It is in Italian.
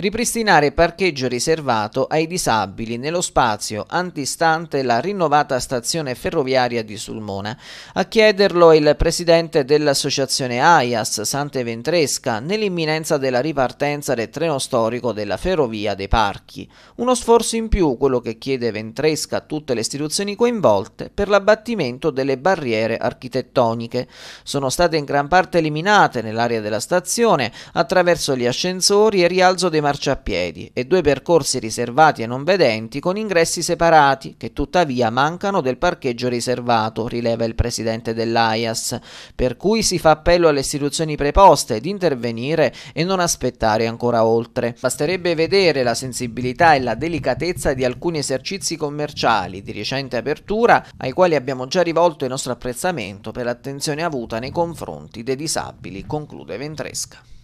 ripristinare parcheggio riservato ai disabili nello spazio antistante la rinnovata stazione ferroviaria di Sulmona. A chiederlo il presidente dell'associazione AIAS Sante Ventresca nell'imminenza della ripartenza del treno storico della ferrovia dei parchi. Uno sforzo in più quello che chiede Ventresca a tutte le istituzioni coinvolte per l'abbattimento delle barriere architettoniche. Sono state in gran parte eliminate nell'area della stazione attraverso gli ascensori e rialzo dei marciapiedi e due percorsi riservati e non vedenti con ingressi separati, che tuttavia mancano del parcheggio riservato, rileva il presidente dell'AIAS, per cui si fa appello alle istituzioni preposte di intervenire e non aspettare ancora oltre. Basterebbe vedere la sensibilità e la delicatezza di alcuni esercizi commerciali di recente apertura ai quali abbiamo già rivolto il nostro apprezzamento per l'attenzione avuta nei confronti dei disabili, conclude Ventresca.